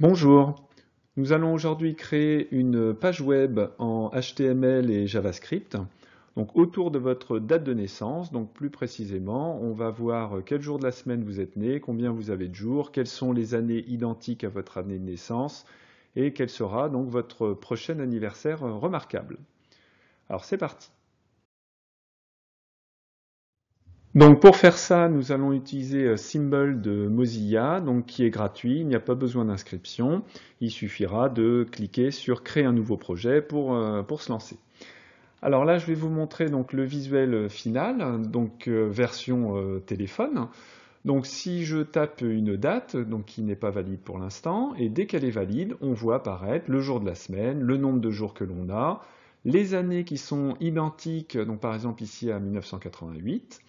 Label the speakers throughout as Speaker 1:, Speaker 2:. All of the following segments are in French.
Speaker 1: Bonjour, nous allons aujourd'hui créer une page web en HTML et JavaScript donc autour de votre date de naissance, donc plus précisément, on va voir quel jour de la semaine vous êtes né, combien vous avez de jours, quelles sont les années identiques à votre année de naissance et quel sera donc votre prochain anniversaire remarquable. Alors c'est parti Donc pour faire ça, nous allons utiliser euh, Symbol de Mozilla, qui est gratuit, il n'y a pas besoin d'inscription, il suffira de cliquer sur créer un nouveau projet pour, euh, se lancer. Alors là, je vais vous montrer donc le visuel euh, final, donc version téléphone. Donc si je tape une date, qui n'est pas valide pour l'instant, et dès qu'elle est valide, on voit apparaître le jour de la semaine, le nombre de jours que l'on a, les années qui sont identiques, donc par exemple ici à 1988,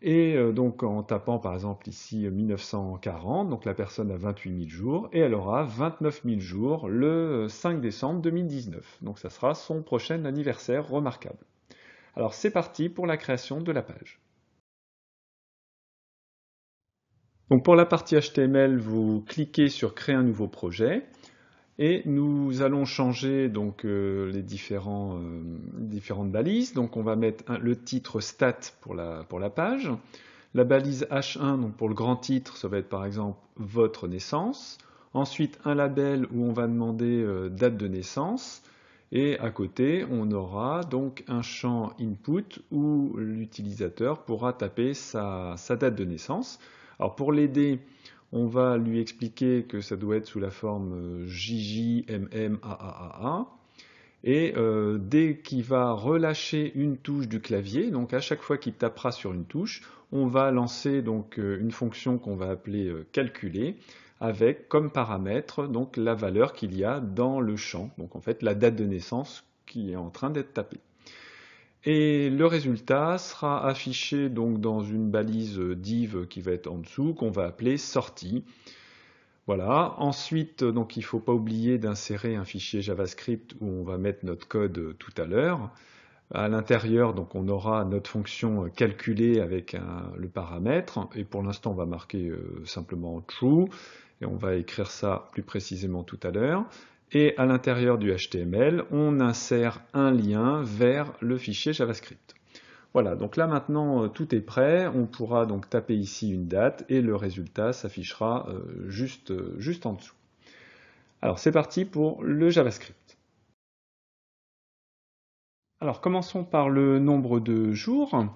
Speaker 1: et euh, donc en tapant par exemple ici 1940, euh, donc la personne a 28 000 jours, et elle aura 29 000 jours le 5 euh, décembre 2019. Donc ça sera son prochain anniversaire remarquable. Alors c'est parti pour la création de la page. Donc pour la partie HTML, vous cliquez sur Créer un nouveau projet. Et nous allons changer donc euh, les euh, différentes balises. Donc on va mettre le titre stat pour la, page. La balise H1, donc pour le grand titre, ça va être par exemple votre naissance. Ensuite un label où on va demander euh, date de naissance. Et à côté, on aura donc un champ input où l'utilisateur pourra taper sa, sa, date de naissance. Alors pour l'aider, on va lui expliquer que ça doit être sous la forme euh, JJMMAAAA. Et euh, dès qu'il va relâcher une touche du clavier, donc à chaque fois qu'il tapera sur une touche, on va lancer donc euh, une fonction qu'on va appeler calculer avec comme paramètre donc la valeur qu'il y a dans le champ, donc en fait la date de naissance qui est en train d'être tapée. Et le résultat sera affiché donc dans une balise div qui va être en dessous, qu'on va appeler sortie. Voilà. Ensuite, donc il ne faut pas oublier d'insérer un fichier JavaScript où on va mettre notre code tout à l'heure. À l'intérieur, donc on aura notre fonction calculée avec le paramètre. Et pour l'instant, on va marquer euh, simplement true. Et on va écrire ça plus précisément tout à l'heure et à l'intérieur du HTML, on insère un lien vers le fichier JavaScript. Voilà, donc là maintenant euh, tout est prêt, on pourra donc taper ici une date et le résultat s'affichera euh, juste, euh, juste en dessous. Alors c'est parti pour le JavaScript. Alors commençons par le nombre de jours.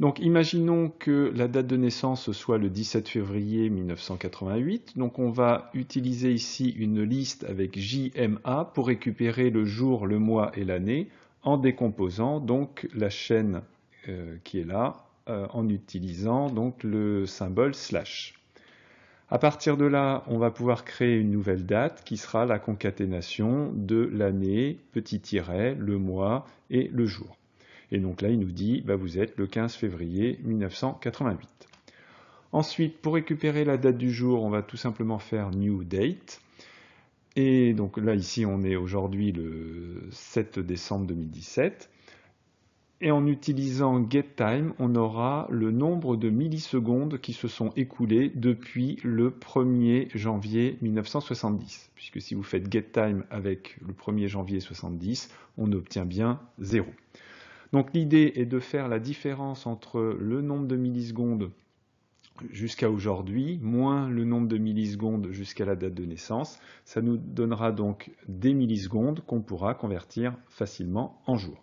Speaker 1: Donc imaginons que la date de naissance soit le 17 février 1988. Donc on va utiliser ici une liste avec JMA pour récupérer le jour, le mois et l'année en décomposant donc la chaîne euh, qui est là euh, en utilisant donc le symbole slash. À partir de là, on va pouvoir créer une nouvelle date qui sera la concaténation de l'année, petit tiret, le mois et le jour. Et donc là, il nous dit, bah, vous êtes le 15 février 1988. Ensuite, pour récupérer la date du jour, on va tout simplement faire New Date. Et donc là, ici, on est aujourd'hui le 7 décembre 2017. Et en utilisant GetTime, on aura le nombre de millisecondes qui se sont écoulées depuis le 1er janvier 1970. Puisque si vous faites GetTime avec le 1er janvier 70, on obtient bien 0. Donc l'idée est de faire la différence entre le nombre de millisecondes jusqu'à aujourd'hui, moins le nombre de millisecondes jusqu'à la date de naissance. Ça nous donnera donc des millisecondes qu'on pourra convertir facilement en jours.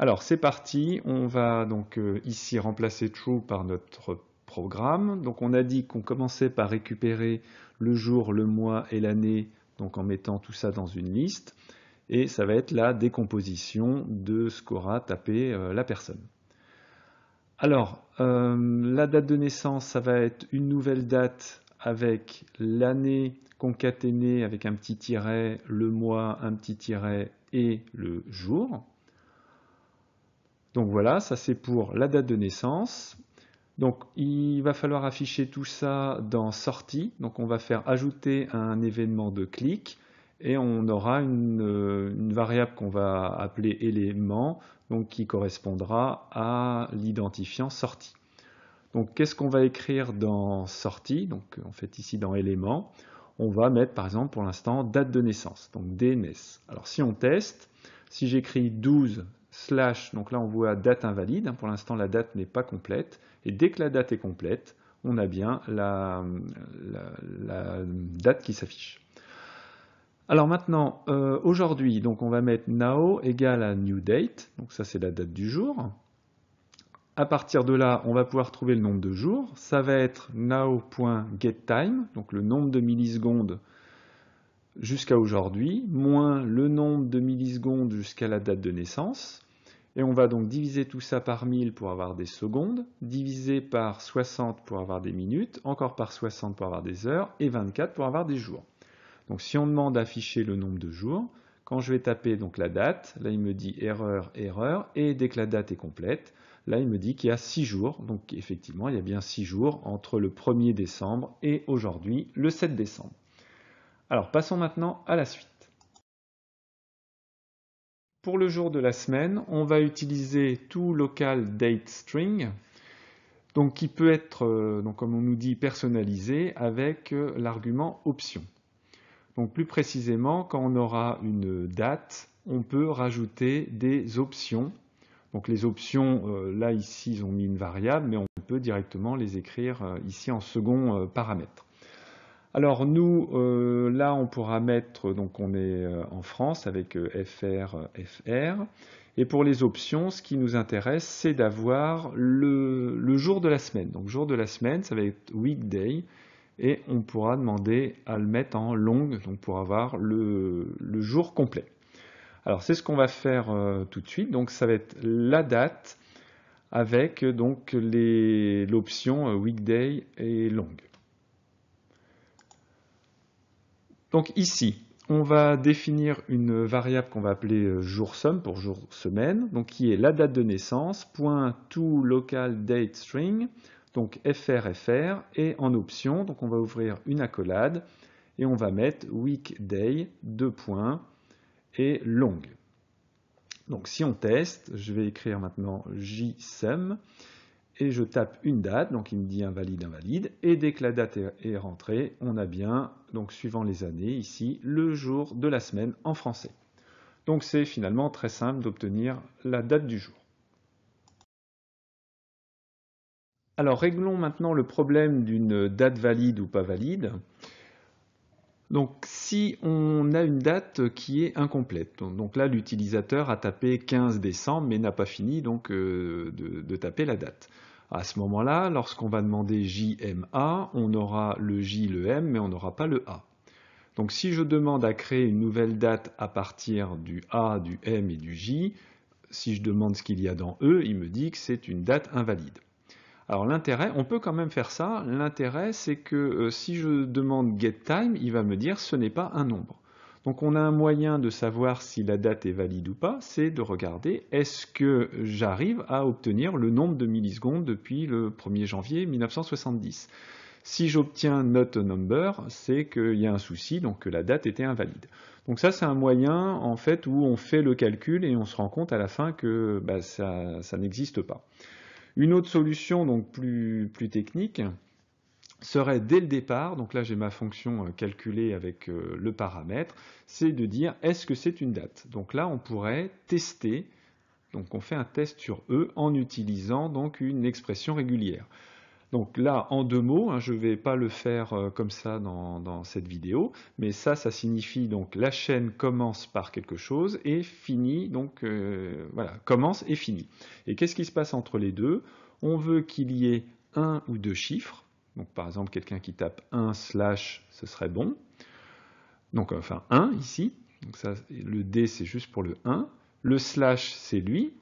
Speaker 1: Alors c'est parti, on va donc euh, ici remplacer true par notre programme. Donc on a dit qu'on commençait par récupérer le jour, le mois et l'année, donc en mettant tout ça dans une liste et ça va être la décomposition de ce qu'aura tapé euh, la personne. Alors, euh, la date de naissance, ça va être une nouvelle date avec l'année concaténée avec un petit tiret, le mois, un petit tiret et le jour. Donc voilà, ça c'est pour la date de naissance. Donc il va falloir afficher tout ça dans sortie. Donc on va faire ajouter un événement de clic et on aura euh, une, variable qu'on va appeler élément, donc qui correspondra à l'identifiant sortie. Donc qu'est-ce qu'on va écrire dans sortie Donc en fait ici dans élément, on va mettre par exemple pour l'instant date de naissance, donc DNS. Alors si on teste, si j'écris 12 slash, donc là on voit date invalide, hein, pour l'instant la date n'est pas complète, et dès que la date est complète, on a bien la date qui s'affiche. Alors maintenant, euh, aujourd'hui, donc on va mettre now égale à new date, donc ça c'est la date du jour. À partir de là, on va pouvoir trouver le nombre de jours. Ça va être now.getTime, donc le nombre de millisecondes jusqu'à aujourd'hui, moins le nombre de millisecondes jusqu'à la date de naissance. Et on va donc diviser tout ça par 1000 pour avoir des secondes, diviser par 60 pour avoir des minutes, encore par 60 pour avoir des heures, et 24 pour avoir des jours. Donc si on demande d'afficher le nombre de jours, quand je vais taper donc la date, là il me dit erreur, erreur, et dès que la date est complète, là il me dit qu'il y a 6 jours, donc effectivement il y a bien 6 jours entre le 1er décembre et aujourd'hui le 7 décembre. Alors passons maintenant à la suite. Pour le jour de la semaine, on va utiliser tout local date string, donc qui peut être, euh, comme on nous dit, personnalisé avec euh, l'argument option. Donc plus précisément, quand on aura une date, on peut rajouter des options. Donc les options, euh, là ici, ils ont mis une variable, mais on peut directement les écrire euh, ici en second euh, paramètre. Alors nous, là, on pourra mettre, donc on est en France avec FR, FR. Et pour les options, ce qui nous intéresse, c'est d'avoir le, le, jour de la semaine. Donc jour de la semaine, ça va être weekday et on pourra demander à le mettre en long donc pour avoir le, jour complet. Alors c'est ce qu'on va faire euh, tout de suite, donc ça va être la date avec euh, l'option euh, weekday et long. Donc ici, on va définir une variable qu'on va appeler jour somme pour jour semaine, donc qui est la date de naissance, point to local donc FRFR et en option, donc on va ouvrir une accolade, et on va mettre weekday, deux points, et long. Donc si on teste, je vais écrire maintenant JSum, e et je tape une date, donc il me dit invalide, invalide, et dès que la date est rentrée, on a bien, donc suivant les années ici, le jour de la semaine en français. Donc c'est finalement très simple d'obtenir la date du jour. Alors réglons maintenant le problème d'une date valide ou pas valide. Donc si on a une date qui est incomplète, donc là l'utilisateur a tapé 15 décembre mais n'a pas fini euh, de, de, taper la date. À ce moment-là, lorsqu'on va demander JMA, on aura le J, le M, mais on n'aura pas le A. Donc si je demande à créer une nouvelle date à partir du A, du M et du J, si je demande ce qu'il y a dans E, il me dit que c'est une date invalide. Alors l'intérêt, on peut quand même faire ça. L'intérêt, c'est que euh, si je demande getTime, il va me dire ce n'est pas un nombre. Donc on a un moyen de savoir si la date est valide ou pas, c'est de regarder est-ce que j'arrive à obtenir le nombre de millisecondes depuis le 1er janvier 1970. Si j'obtiens not number, c'est qu'il y a un souci, donc que la date était invalide. Donc ça, c'est un moyen en fait où on fait le calcul et on se rend compte à la fin que bah, ça n'existe pas. Une autre solution, donc plus, technique, serait dès le départ, donc là j'ai ma fonction euh, calculée avec euh, le paramètre, c'est de dire est-ce que c'est une date Donc là on pourrait tester, donc on fait un test sur E en utilisant donc une expression régulière. Donc là, en deux mots, hein, je ne vais pas le faire euh, comme ça dans, cette vidéo, mais ça, ça signifie donc la chaîne commence par quelque chose et finit, donc euh, voilà, commence et finit. Et qu'est-ce qui se passe entre les deux On veut qu'il y ait un ou deux chiffres, donc par exemple quelqu'un qui tape 1 slash, ce serait bon, donc enfin 1 ici, donc ça, le D c'est juste pour le 1, le slash c'est lui,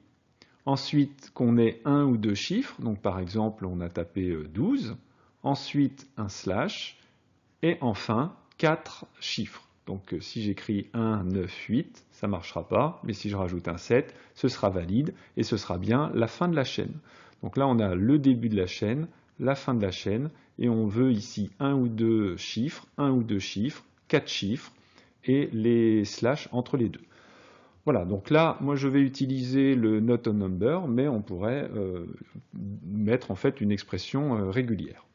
Speaker 1: Ensuite, qu'on ait un ou deux chiffres, donc par exemple, on a tapé 12. Euh, Ensuite, un slash. Et enfin, 4 chiffres. Donc euh, si j'écris 1, 9, 8, ça ne marchera pas, mais si je rajoute un 7, ce sera valide et ce sera bien la fin de la chaîne. Donc là, on a le début de la chaîne, la fin de la chaîne, et on veut ici un ou deux chiffres, un ou deux chiffres, quatre chiffres, et les slash entre les deux. Voilà, donc là, moi je vais utiliser le not a number, mais on pourrait euh, mettre en fait une expression euh, régulière.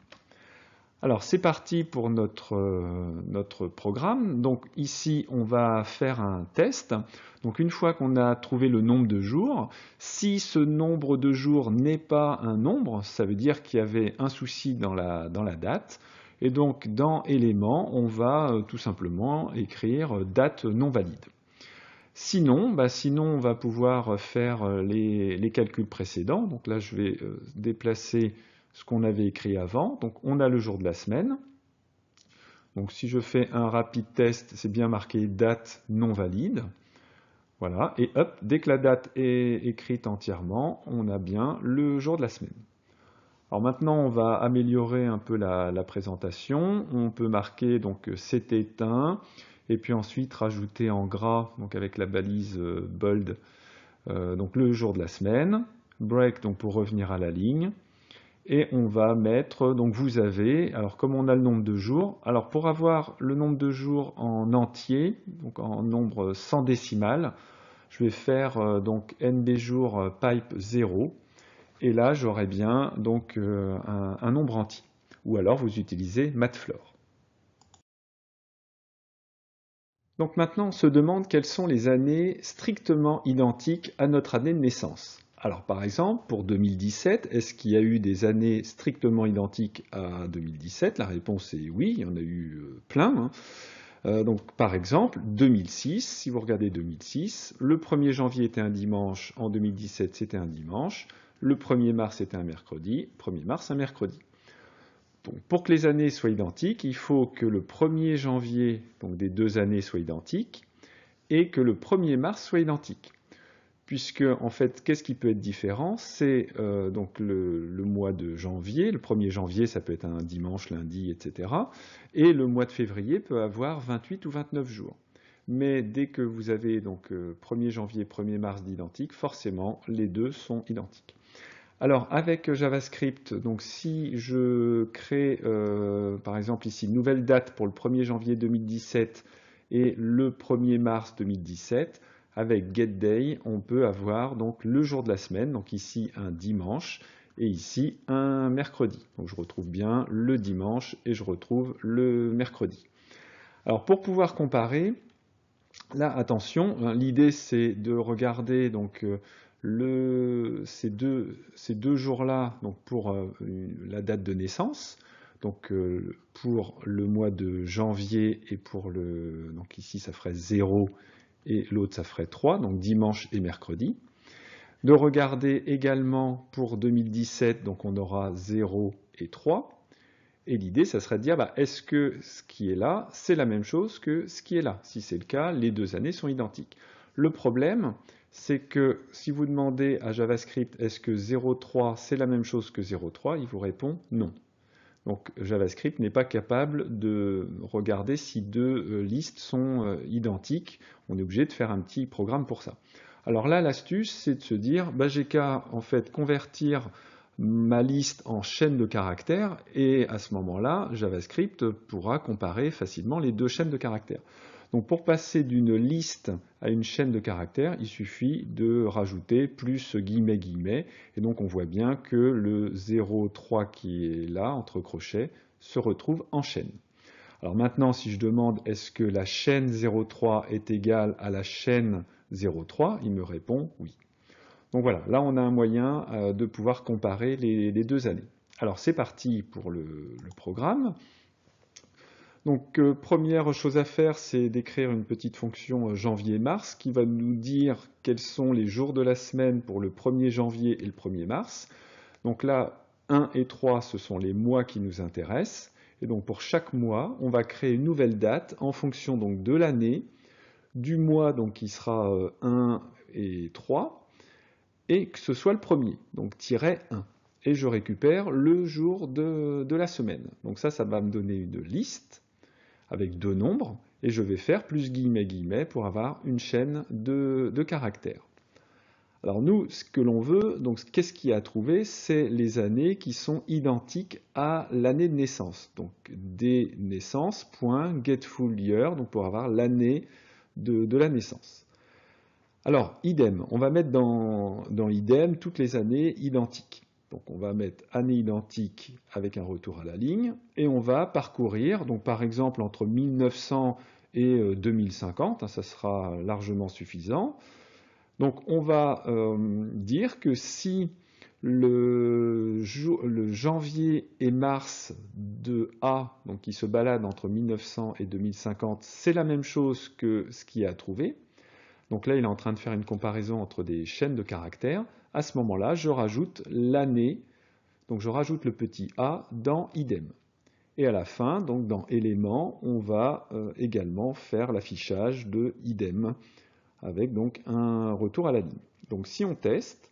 Speaker 1: Alors c'est parti pour notre, euh, notre programme. Donc ici, on va faire un test. Donc une fois qu'on a trouvé le nombre de jours, si ce nombre de jours n'est pas un nombre, ça veut dire qu'il y avait un souci dans la, dans la date. Et donc dans éléments, on va tout simplement écrire date non valide. Sinon, bah, sinon, on va pouvoir euh, faire euh, les, calculs précédents. Donc là, je vais euh, déplacer ce qu'on avait écrit avant. Donc on a le jour de la semaine. Donc si je fais un rapide test, c'est bien marqué date non valide. Voilà, et hop, dès que la date est écrite entièrement, on a bien le jour de la semaine. Alors maintenant, on va améliorer un peu la, présentation. On peut marquer donc c'est éteint et puis ensuite rajouter en gras, donc avec la balise euh, bold, euh, donc le jour de la semaine, break donc pour revenir à la ligne, et on va mettre, donc vous avez, alors comme on a le nombre de jours, alors pour avoir le nombre de jours en entier, donc en nombre sans décimal, je vais faire euh, donc nb jours pipe 0, et là j'aurai bien donc un, nombre entier. Ou alors vous utilisez matflore. Donc maintenant, on se demande quelles sont les années strictement identiques à notre année de naissance. Alors par exemple, pour 2017, est-ce qu'il y a eu des années strictement identiques à 2017 La réponse est oui, il y en a eu euh, plein. Hein. Euh, donc par exemple, 2006, si vous regardez 2006, le 1er janvier était un dimanche, en 2017 c'était un dimanche, le 1er mars était un mercredi, 1er mars un mercredi pour que les années soient identiques, il faut que le 1er janvier donc des deux années soit identique et que le 1er mars soit identique. Puisque, en fait, qu'est-ce qui peut être différent C'est euh, donc le, mois de janvier. Le 1er janvier, ça peut être un dimanche, lundi, etc. Et le mois de février peut avoir 28 ou 29 jours. Mais dès que vous avez donc 1er euh, janvier, 1er mars d'identique, forcément, les deux sont identiques. Alors avec JavaScript, donc si je crée euh, par exemple ici une nouvelle date pour le 1er janvier 2017 et le 1er mars 2017, avec GetDay, on peut avoir donc le jour de la semaine, donc ici un dimanche et ici un mercredi. Donc je retrouve bien le dimanche et je retrouve le mercredi. Alors pour pouvoir comparer, là attention, hein, l'idée c'est de regarder donc euh, ces deux, jours-là, donc pour euh, la date de naissance, donc euh, pour le mois de janvier et pour le, donc ici ça ferait 0 et l'autre ça ferait 3, donc dimanche et mercredi. De regarder également pour 2017, donc on aura 0 et 3. Et l'idée, ça serait de dire, bah, est-ce que ce qui est là, c'est la même chose que ce qui est là Si c'est le cas, les deux années sont identiques. Le problème, c'est que si vous demandez à JavaScript est-ce que 0.3 c'est la même chose que 0.3, il vous répond non. Donc JavaScript n'est pas capable de regarder si deux euh, listes sont euh, identiques. On est obligé de faire un petit programme pour ça. Alors là, l'astuce, c'est de se dire, bah, j'ai qu'à en fait convertir ma liste en chaîne de caractères et à ce moment-là, JavaScript pourra comparer facilement les deux chaînes de caractères. Donc pour passer d'une liste à une chaîne de caractères, il suffit de rajouter plus guillemets guillemets. Et donc on voit bien que le 0,3 qui est là, entre crochets, se retrouve en chaîne. Alors maintenant, si je demande est-ce que la chaîne 03 est égale à la chaîne 03, il me répond oui. Donc voilà, là on a un moyen euh, de pouvoir comparer les, deux années. Alors c'est parti pour le programme. Donc euh, première chose à faire, c'est d'écrire une petite fonction euh, janvier-mars qui va nous dire quels sont les jours de la semaine pour le 1er janvier et le 1er mars. Donc là, 1 et 3, ce sont les mois qui nous intéressent. Et donc pour chaque mois, on va créer une nouvelle date en fonction donc de l'année, du mois donc qui sera 1 euh, et 3, et que ce soit le premier, donc tiret 1 et je récupère le jour de, de, la semaine. Donc ça, ça va me donner une liste avec deux nombres, et je vais faire plus guillemets guillemets pour avoir une chaîne de, caractères. Alors nous, ce que l'on veut, donc qu'est-ce qu'il y a à trouver C'est les années qui sont identiques à l'année de naissance. Donc des naissances, year, donc pour avoir l'année de, la naissance. Alors, idem, on va mettre dans, dans idem toutes les années identiques. Donc on va mettre année identique avec un retour à la ligne et on va parcourir, donc par exemple entre 1900 et 2050, euh, hein, ça sera largement suffisant. Donc on va euh, dire que si le, janvier et mars de A, donc qui se balade entre 1900 et 2050, c'est la même chose que ce qu'il a trouvé. Donc là, il est en train de faire une comparaison entre des chaînes de caractères à ce moment-là, je rajoute l'année, donc je rajoute le petit a dans idem. Et à la fin, donc dans éléments, on va euh, également faire l'affichage de idem avec donc un retour à la ligne. Donc si on teste,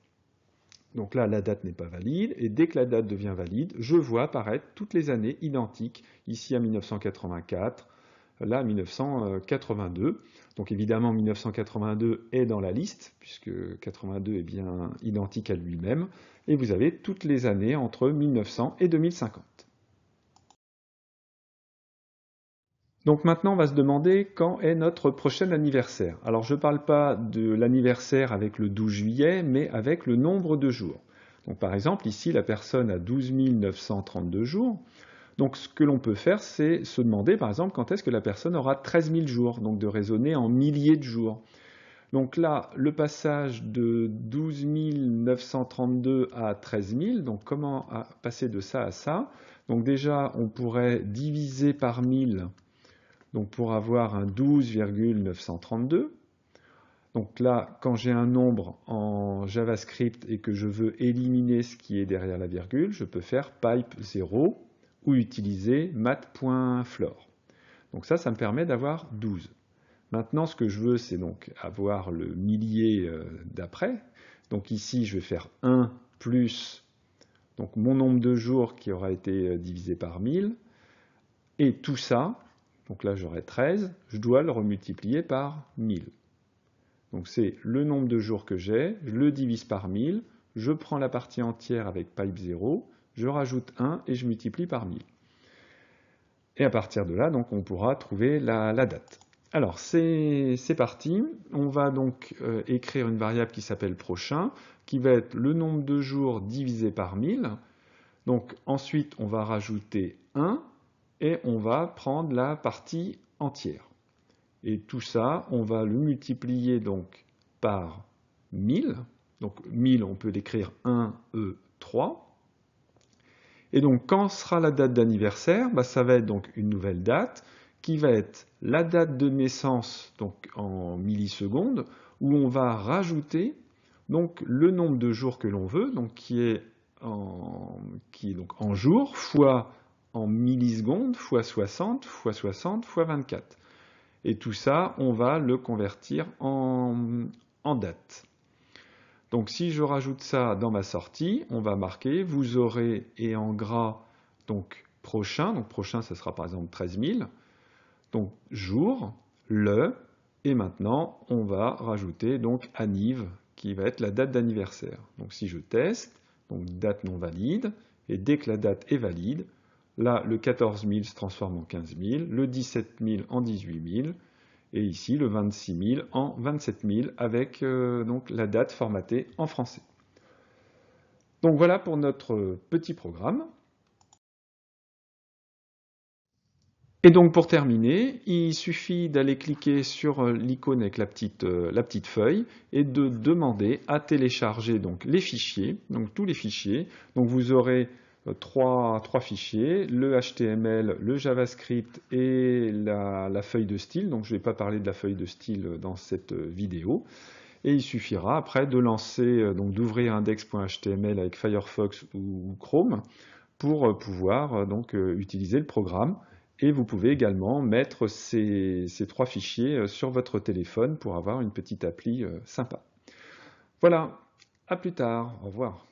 Speaker 1: donc là la date n'est pas valide et dès que la date devient valide, je vois apparaître toutes les années identiques ici à 1984, là 1982. Donc évidemment 1982 est dans la liste, puisque 82 est bien identique à lui-même, et vous avez toutes les années entre 1900 et 2050. Donc maintenant, on va se demander quand est notre prochain anniversaire. Alors je ne parle pas de l'anniversaire avec le 12 juillet, mais avec le nombre de jours. Donc par exemple, ici, la personne a 12 932 jours. Donc ce que l'on peut faire, c'est se demander par exemple quand est-ce que la personne aura 13 000 jours, donc de raisonner en milliers de jours. Donc là, le passage de 12 932 à 13 000, donc comment passer de ça à ça Donc déjà, on pourrait diviser par 1000 donc pour avoir un 12,932. Donc là, quand j'ai un nombre en JavaScript et que je veux éliminer ce qui est derrière la virgule, je peux faire pipe 0 ou utiliser mat.flore. Donc ça, ça me permet d'avoir 12. Maintenant, ce que je veux, c'est donc avoir le millier euh, d'après. Donc ici, je vais faire 1 plus donc mon nombre de jours qui aura été euh, divisé par 1000. Et tout ça, donc là j'aurai 13, je dois le remultiplier par 1000. Donc c'est le nombre de jours que j'ai, je le divise par 1000, je prends la partie entière avec pipe 0, je rajoute 1 et je multiplie par 1000. Et à partir de là, donc, on pourra trouver la, date. Alors, c'est parti. On va donc euh, écrire une variable qui s'appelle prochain, qui va être le nombre de jours divisé par 1000. Donc, ensuite, on va rajouter 1 et on va prendre la partie entière. Et tout ça, on va le multiplier donc par 1000. Donc, 1000, on peut l'écrire 1, E, 3. Et donc, quand sera la date d'anniversaire bah, Ça va être donc une nouvelle date qui va être la date de naissance donc en millisecondes où on va rajouter donc le nombre de jours que l'on veut donc qui est en, qui est donc en jours fois en millisecondes fois 60 fois 60 fois 24 et tout ça on va le convertir en date donc si je rajoute ça dans ma sortie, on va marquer, vous aurez, et en gras, donc prochain, donc prochain, ça sera par exemple 13 000, donc jour, le, et maintenant, on va rajouter donc aniv, qui va être la date d'anniversaire. Donc si je teste, donc date non valide, et dès que la date est valide, là, le 14 000 se transforme en 15 000, le 17 000 en 18 000, et ici le 26 000 en 27 000 avec euh, donc la date formatée en français. Donc voilà pour notre petit programme. Et donc pour terminer, il suffit d'aller cliquer sur euh, l'icône avec la petite, euh, la petite, feuille et de demander à télécharger donc les fichiers, donc tous les fichiers. Donc vous aurez trois, fichiers, le HTML, le JavaScript et la, feuille de style. Donc je ne vais pas parler de la feuille de style dans cette vidéo. Et il suffira après de lancer, euh, donc d'ouvrir index.html avec Firefox ou Chrome pour euh, pouvoir euh, donc utiliser le programme. Et vous pouvez également mettre ces trois fichiers sur votre téléphone pour avoir une petite appli sympa. Voilà, à plus tard, au revoir.